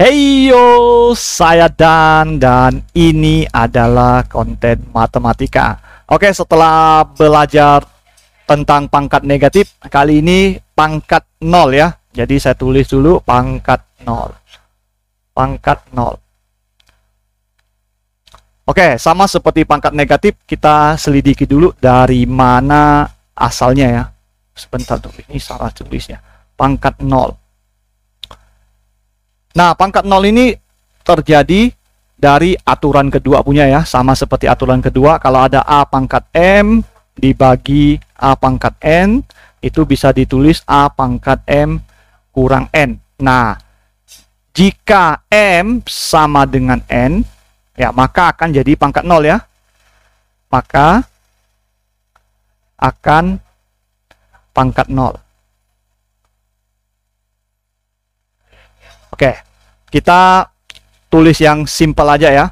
Hey yo, saya Dan dan ini adalah konten matematika. Oke, setelah belajar tentang pangkat negatif, kali ini pangkat nol ya. Jadi saya tulis dulu pangkat nol, Pangkat nol. Oke, sama seperti pangkat negatif, kita selidiki dulu dari mana asalnya ya. Sebentar tuh ini salah tulisnya. Pangkat nol. Nah, pangkat nol ini terjadi dari aturan kedua punya ya, sama seperti aturan kedua kalau ada A pangkat M dibagi A pangkat N itu bisa ditulis A pangkat M kurang N. Nah, jika M sama dengan N, ya maka akan jadi pangkat nol ya. Maka akan pangkat nol. Oke, kita tulis yang simple aja ya.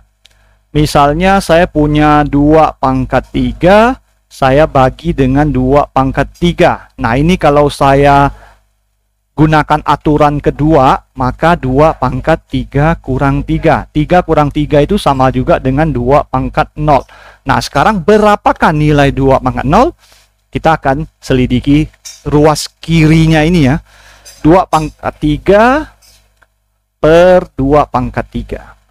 Misalnya saya punya 2 pangkat 3, saya bagi dengan 2 pangkat 3. Nah, ini kalau saya gunakan aturan kedua, maka 2 pangkat 3 kurang 3. 3 kurang 3 itu sama juga dengan 2 pangkat 0. Nah, sekarang berapakah nilai 2 pangkat 0? Kita akan selidiki ruas kirinya ini ya. 2 pangkat 3 per 2 pangkat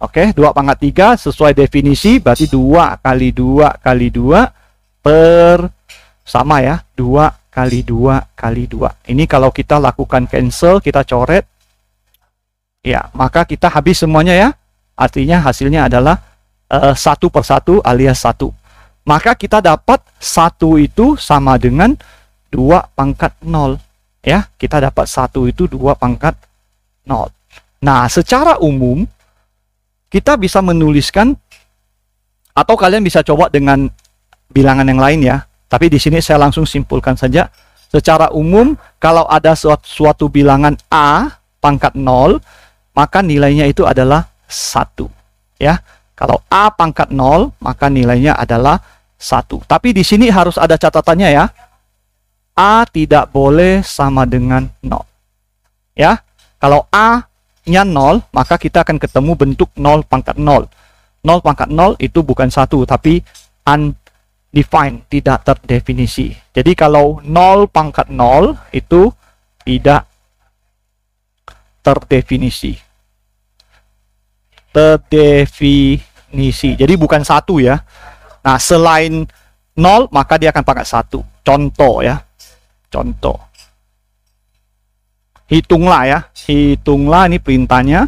3. Oke, okay? 2 pangkat 3 sesuai definisi berarti 2 kali 2 kali 2 per sama ya, 2 kali 2 kali 2. Ini kalau kita lakukan cancel, kita coret ya, maka kita habis semuanya ya. Artinya hasilnya adalah uh, eh, 1 per 1 alias 1. Maka kita dapat 1 itu sama dengan 2 pangkat 0 ya kita dapat 1 itu 2 pangkat 0. Nah, secara umum kita bisa menuliskan atau kalian bisa coba dengan bilangan yang lain ya. Tapi di sini saya langsung simpulkan saja. Secara umum kalau ada suatu, suatu bilangan A pangkat 0, maka nilainya itu adalah 1 ya. Kalau A pangkat 0, maka nilainya adalah 1. Tapi di sini harus ada catatannya ya. A tidak boleh sama dengan 0. Ya. Kalau A x 0, maka kita akan ketemu bentuk 0 pangkat 0. 0 pangkat 0 itu bukan satu, tapi undefined, tidak terdefinisi. Jadi kalau 0 pangkat 0 itu tidak terdefinisi. Terdefinisi. Jadi bukan satu ya. Nah, selain 0 maka dia akan pangkat satu. Contoh ya. Contoh hitunglah ya hitunglah ini perintahnya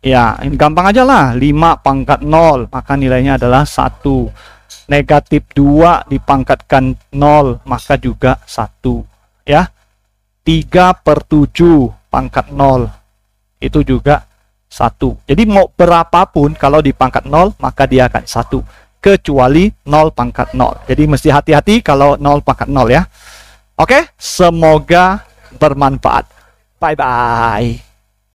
ya gampang aja lah 5 pangkat 0 maka nilainya adalah 1 negatif 2 dipangkatkan 0 maka juga 1 ya 3 per 7 pangkat 0 itu juga 1 jadi mau berapapun kalau dipangkat 0 maka dia akan 1 kecuali 0 pangkat 0 jadi mesti hati-hati kalau 0 pangkat 0 ya Oke, semoga bermanfaat. Bye bye.